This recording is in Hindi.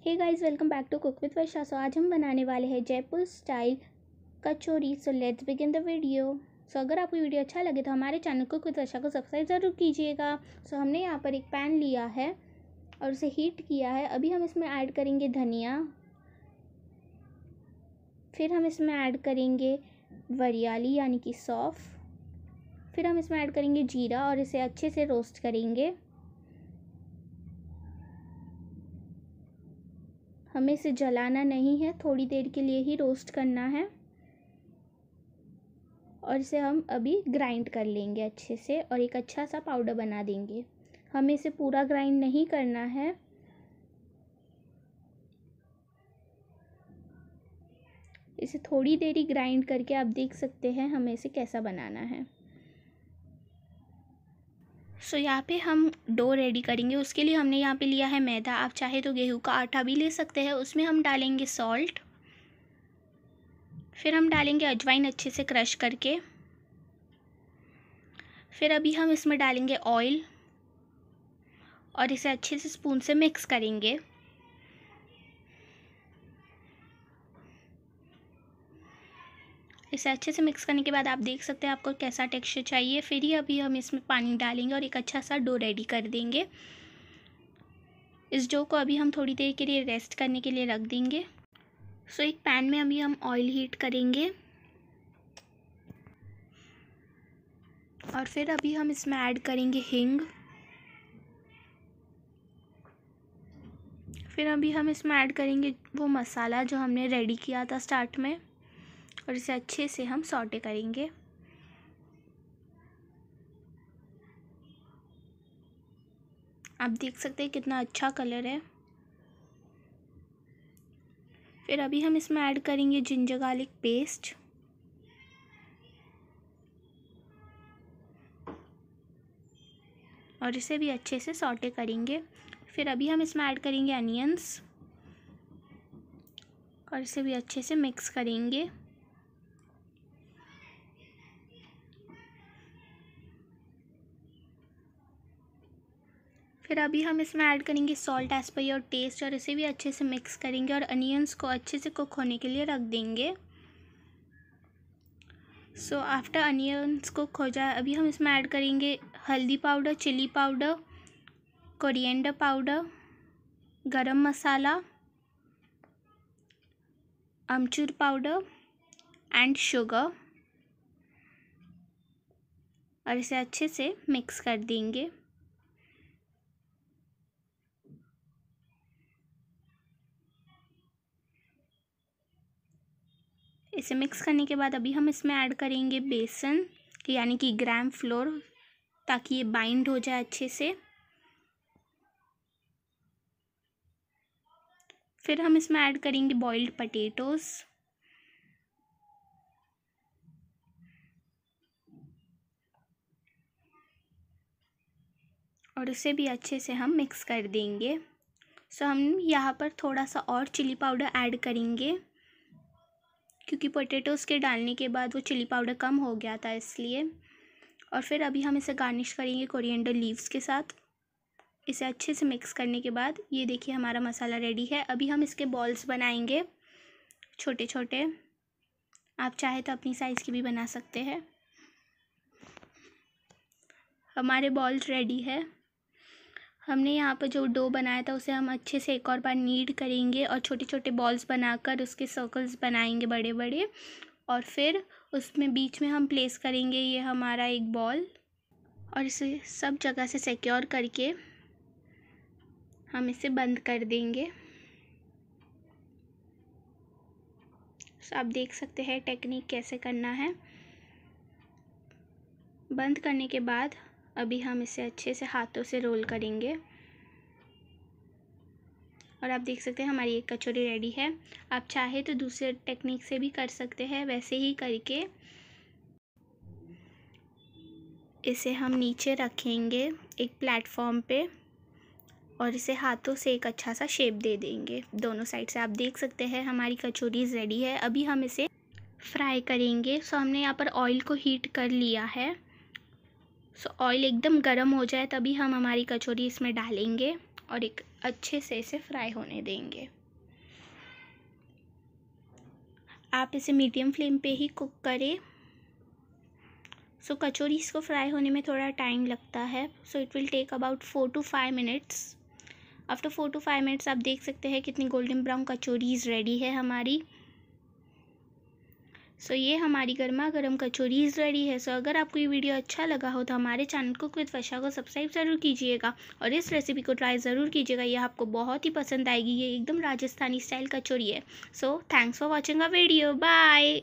hey guys welcome back to cook with Varsha so आज हम बनाने वाले हैं Jaipur style kachori so let's begin the video so अगर आपको वीडियो अच्छा लगे तो हमारे चैनल कुक विद वर्षा को सब्सक्राइब ज़रूर कीजिएगा सो so, हमने यहाँ पर एक पैन लिया है और उसे हीट किया है अभी हम इसमें ऐड करेंगे धनिया फिर हम इसमें ऐड करेंगे वरियाली यानी कि सौफ़ फिर हम इसमें ऐड करेंगे जीरा और इसे अच्छे से रोस्ट करेंगे हमें इसे जलाना नहीं है थोड़ी देर के लिए ही रोस्ट करना है और इसे हम अभी ग्राइंड कर लेंगे अच्छे से और एक अच्छा सा पाउडर बना देंगे हमें इसे पूरा ग्राइंड नहीं करना है इसे थोड़ी देरी ग्राइंड करके आप देख सकते हैं हमें इसे कैसा बनाना है सो यहाँ पे हम डो रेडी करेंगे उसके लिए हमने यहाँ पे लिया है मैदा आप चाहे तो गेहूं का आटा भी ले सकते हैं उसमें हम डालेंगे सॉल्ट फिर हम डालेंगे अजवाइन अच्छे से क्रश करके फिर अभी हम इसमें डालेंगे ऑयल और इसे अच्छे से स्पून से मिक्स करेंगे इसे अच्छे से मिक्स करने के बाद आप देख सकते हैं आपको कैसा टेक्सचर चाहिए फिर ही अभी हम इसमें पानी डालेंगे और एक अच्छा सा डो रेडी कर देंगे इस डो को अभी हम थोड़ी देर के लिए रेस्ट करने के लिए रख देंगे सो एक पैन में अभी हम ऑयल हीट करेंगे और फिर अभी हम इसमें ऐड करेंगे हिंग फिर अभी हम इसमें ऐड करेंगे वो मसाला जो हमने रेडी किया था स्टार्ट में और इसे अच्छे से हम सॉटे करेंगे आप देख सकते हैं कितना अच्छा कलर है फिर अभी हम इसमें ऐड करेंगे जिंजर गार्लिक पेस्ट और इसे भी अच्छे से सॉटे करेंगे फिर अभी हम इसमें ऐड करेंगे अनियंस और इसे भी अच्छे से मिक्स करेंगे फिर अभी हम इसमें ऐड करेंगे salt as per your taste और इसे भी अच्छे से मिक्स करेंगे और अनियंस को अच्छे से कुक होने के लिए रख देंगे सो आफ्टर अनियंस कुक हो जाए अभी हम इसमें ऐड करेंगे हल्दी powder chili powder coriander powder garam masala amchur powder and sugar और इसे अच्छे से मिक्स कर देंगे इसे मिक्स करने के बाद अभी हम इसमें ऐड करेंगे बेसन यानी कि ग्राम फ्लोर ताकि ये बाइंड हो जाए अच्छे से फिर हम इसमें ऐड करेंगे बॉइल्ड पटेटोज़ और उसे भी अच्छे से हम मिक्स कर देंगे सो so, हम यहाँ पर थोड़ा सा और चिली पाउडर ऐड करेंगे क्योंकि पोटैटोज़ के डालने के बाद वो चिली पाउडर कम हो गया था इसलिए और फिर अभी हम इसे गार्निश करेंगे कोरिएंडर लीव्स के साथ इसे अच्छे से मिक्स करने के बाद ये देखिए हमारा मसाला रेडी है अभी हम इसके बॉल्स बनाएंगे छोटे छोटे आप चाहे तो अपनी साइज़ की भी बना सकते हैं हमारे बॉल्स रेडी है हमने यहाँ पर जो डो बनाया था उसे हम अच्छे से एक और बार नीड करेंगे और छोटे छोटे बॉल्स बनाकर उसके सर्कल्स बनाएंगे बड़े बड़े और फिर उसमें बीच में हम प्लेस करेंगे ये हमारा एक बॉल और इसे सब जगह से सिक्योर करके हम इसे बंद कर देंगे तो आप देख सकते हैं टेक्निक कैसे करना है बंद करने के बाद अभी हम इसे अच्छे से हाथों से रोल करेंगे और आप देख सकते हैं हमारी एक कचौरी रेडी है आप चाहे तो दूसरे टेक्निक से भी कर सकते हैं वैसे ही करके इसे हम नीचे रखेंगे एक प्लेटफॉर्म पे और इसे हाथों से एक अच्छा सा शेप दे देंगे दोनों साइड से आप देख सकते हैं हमारी कचौरी रेडी है अभी हम इसे फ्राई करेंगे सो हमने यहाँ पर ऑयल को हीट कर लिया है सो ऑयल एकदम गर्म हो जाए तभी हम हमारी कचौरी इसमें डालेंगे और एक अच्छे से इसे फ्राई होने देंगे आप इसे मीडियम फ्लेम पे ही कुक करें सो so, कचौरी इसको फ्राई होने में थोड़ा टाइम लगता है so it will take about four to five minutes after four to five minutes आप देख सकते हैं कितनी गोल्डन ब्राउन कचौरीज रेडी है हमारी सो ये हमारी गर्मा गर्म कचोरी इज रेडी है सो अगर आपको ये वीडियो अच्छा लगा हो तो हमारे चैनल को कुछ वशा को सब्सक्राइब ज़रूर कीजिएगा और इस रेसिपी को ट्राई ज़रूर कीजिएगा यह आपको बहुत ही पसंद आएगी ये एकदम राजस्थानी स्टाइल कचोरी है so thanks for watching a video bye